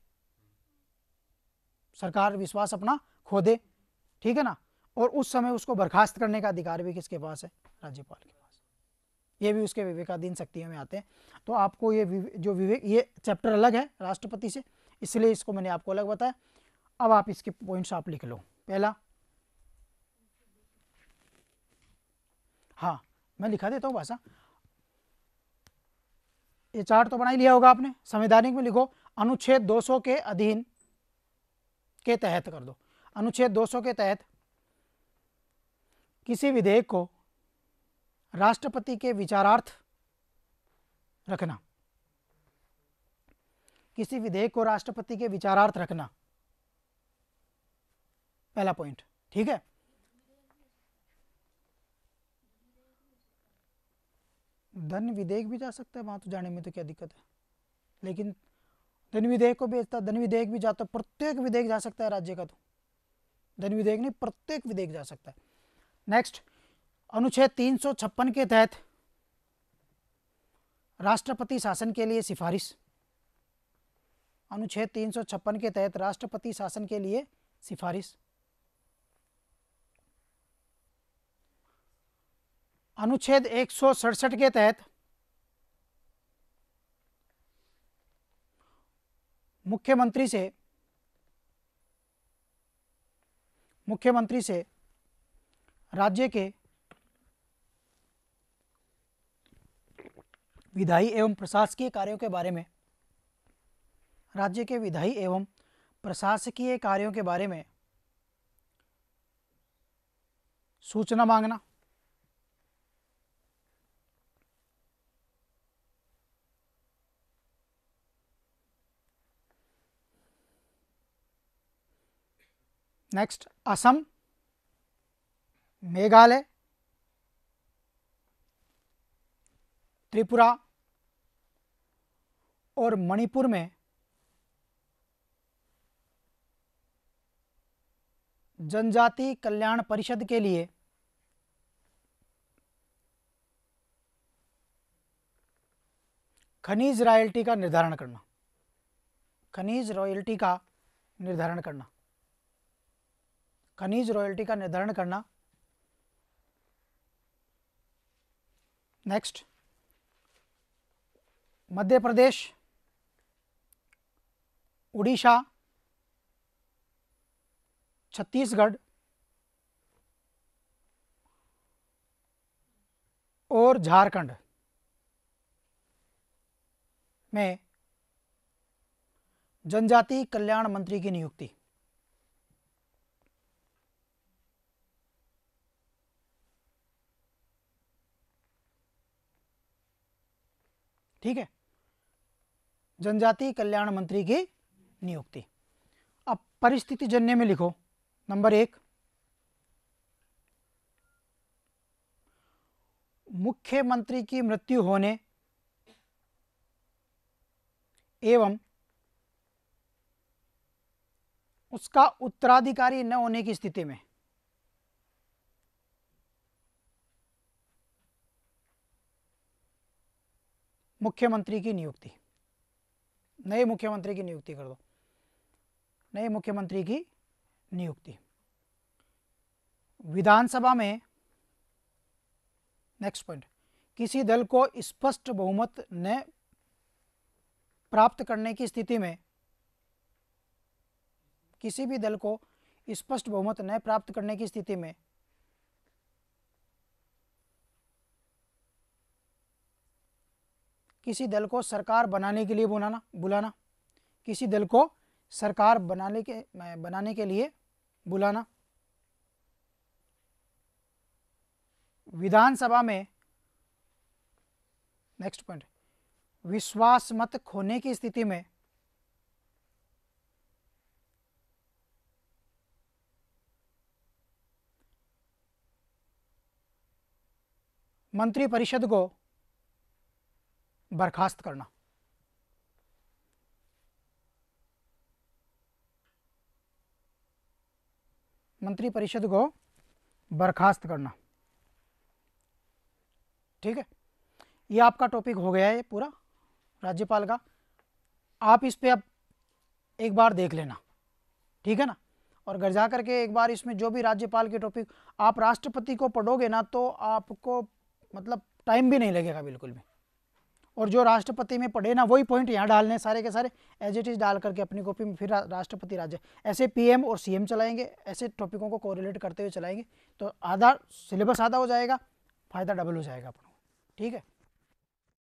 सरकार विश्वास अपना खो दे ठीक है ना और उस समय उसको बर्खास्त करने का अधिकार भी किसके पास है राज्यपाल के पास ये भी उसके विवेकाधीन शक्तियों में आते हैं तो आपको ये जो विवेक ये चैप्टर अलग है राष्ट्रपति से इसलिए इसको मैंने आपको अलग बताया अब आप इसके पॉइंट्स आप लिख लो पहला हाँ मैं लिखा देता हूँ भाषा ये चार्ट तो बना ही लिया होगा आपने संवैधानिक में लिखो अनुच्छेद 200 के अधीन के तहत कर दो अनुच्छेद 200 के तहत किसी विधेयक को राष्ट्रपति के विचारार्थ रखना किसी विधेयक को राष्ट्रपति के विचारार्थ रखना पहला पॉइंट ठीक है धन विधेयक भी जा सकता है वहां तो जाने में तो क्या दिक्कत है लेकिन धन विधेयक को भेजता धन विधेयक भी जाता प्रत्येक विधेयक जा सकता है राज्य का तो धन विधेयक नहीं प्रत्येक विधेयक जा सकता है नेक्स्ट अनुच्छेद तीन के तहत राष्ट्रपति शासन के लिए सिफारिश अनुच्छेद तीन के तहत राष्ट्रपति शासन के लिए सिफारिश अनुच्छेद एक के तहत मुख्यमंत्री से मुख्यमंत्री से राज्य के विधायी एवं प्रशासकीय कार्यों के बारे में राज्य के विधायी एवं प्रशासकीय कार्यों के बारे में सूचना मांगना next Assam, Meghalaya, त्रिपुरा और मणिपुर में जनजाति कल्याण परिषद के लिए खनिज रॉयल्टी का निर्धारण करना खनिज रॉयल्टी का निर्धारण करना खनिज रॉयल्टी का निर्धारण करना नेक्स्ट मध्य प्रदेश उड़ीसा छत्तीसगढ़ और झारखंड में जनजाति कल्याण मंत्री की नियुक्ति ठीक है जनजाति कल्याण मंत्री की नियुक्ति अब परिस्थिति जन्य में लिखो नंबर एक मुख्यमंत्री की मृत्यु होने एवं उसका उत्तराधिकारी न होने की स्थिति में मुख्यमंत्री की नियुक्ति नए मुख्यमंत्री की नियुक्ति कर दो नए मुख्यमंत्री की नियुक्ति विधानसभा में नेक्स्ट पॉइंट किसी दल को स्पष्ट बहुमत न प्राप्त करने की स्थिति में किसी भी दल को स्पष्ट बहुमत न प्राप्त करने की स्थिति में किसी दल को सरकार बनाने के लिए बुलाना बुलाना किसी दल को सरकार बनाने के बनाने के लिए बुलाना विधानसभा में नेक्स्ट पॉइंट विश्वास मत खोने की स्थिति में मंत्रिपरिषद को बर्खास्त करना मंत्रिपरिषद को बर्खास्त करना ठीक है ये आपका टॉपिक हो गया है पूरा राज्यपाल का आप इस पर अब एक बार देख लेना ठीक है ना और घर जा करके एक बार इसमें जो भी राज्यपाल के टॉपिक आप राष्ट्रपति को पढ़ोगे ना तो आपको मतलब टाइम भी नहीं लगेगा बिल्कुल भी और जो राष्ट्रपति में पढ़े ना वही पॉइंट यहाँ डालने सारे के सारे एज इट इज़ डाल करके अपनी कॉपी में फिर राष्ट्रपति राज्य ऐसे पीएम और सीएम चलाएंगे ऐसे टॉपिकों को कोरिलेट करते हुए चलाएंगे तो आधा सिलेबस आधा हो जाएगा फ़ायदा डबल हो जाएगा अपना ठीक है